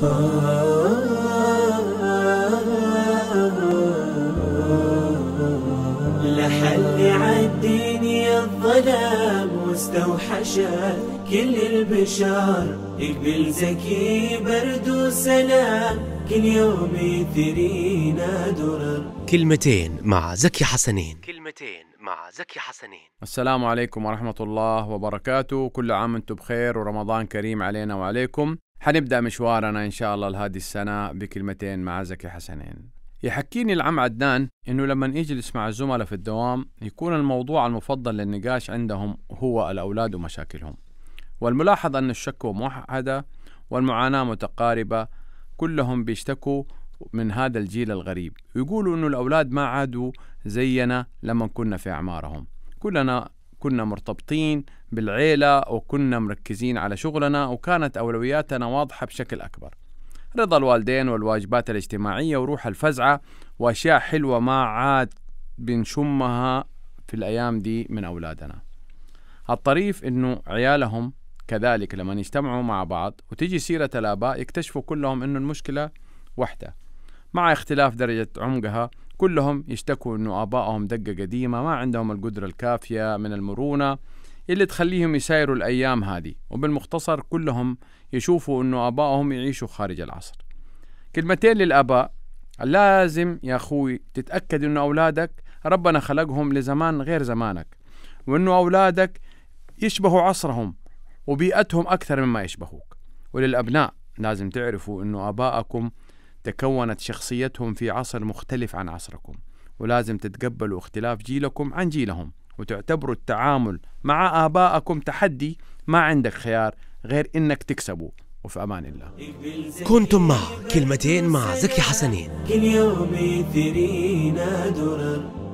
لحل عالدنيا الظلام واستوحشت كل البشار يقبل زكي برد وسلام كل يوم يثرينا درر كلمتين مع زكي حسنين كلمتين مع زكي حسنين السلام عليكم ورحمة الله وبركاته كل عام أنتم بخير ورمضان كريم علينا وعليكم حنبدأ مشوارنا إن شاء الله لهذه السنة بكلمتين مع زكي حسنين يحكيني العم عدنان إنه لما يجلس مع الزملاء في الدوام يكون الموضوع المفضل للنقاش عندهم هو الأولاد ومشاكلهم والملاحظ أن الشكوى موحدة والمعاناة متقاربة كلهم بيشتكوا من هذا الجيل الغريب ويقولوا إنه الأولاد ما عادوا زينا لما كنا في أعمارهم كلنا كنا مرتبطين بالعيلة وكنا مركزين على شغلنا وكانت أولوياتنا واضحة بشكل أكبر رضا الوالدين والواجبات الاجتماعية وروح الفزعة وأشياء حلوة ما عاد بنشمها في الأيام دي من أولادنا الطريف إنه عيالهم كذلك لما يجتمعوا مع بعض وتجي سيرة الآباء يكتشفوا كلهم إنه المشكلة واحدة مع اختلاف درجة عمقها كلهم يشتكوا أنه آبائهم دقة قديمة ما عندهم القدرة الكافية من المرونة اللي تخليهم يسايروا الأيام هذه وبالمختصر كلهم يشوفوا أنه آبائهم يعيشوا خارج العصر كلمتين للآباء لازم يا أخوي تتأكد أنه أولادك ربنا خلقهم لزمان غير زمانك وأنه أولادك يشبهوا عصرهم وبيئتهم أكثر مما يشبهوك وللأبناء لازم تعرفوا أنه آبائكم تكونت شخصيتهم في عصر مختلف عن عصركم ولازم تتقبلوا اختلاف جيلكم عن جيلهم وتعتبروا التعامل مع آبائكم تحدي ما عندك خيار غير إنك تكسبه وفي أمان الله كنتم مع كلمتين مع زكي حسنين كل يوم يثرينا درر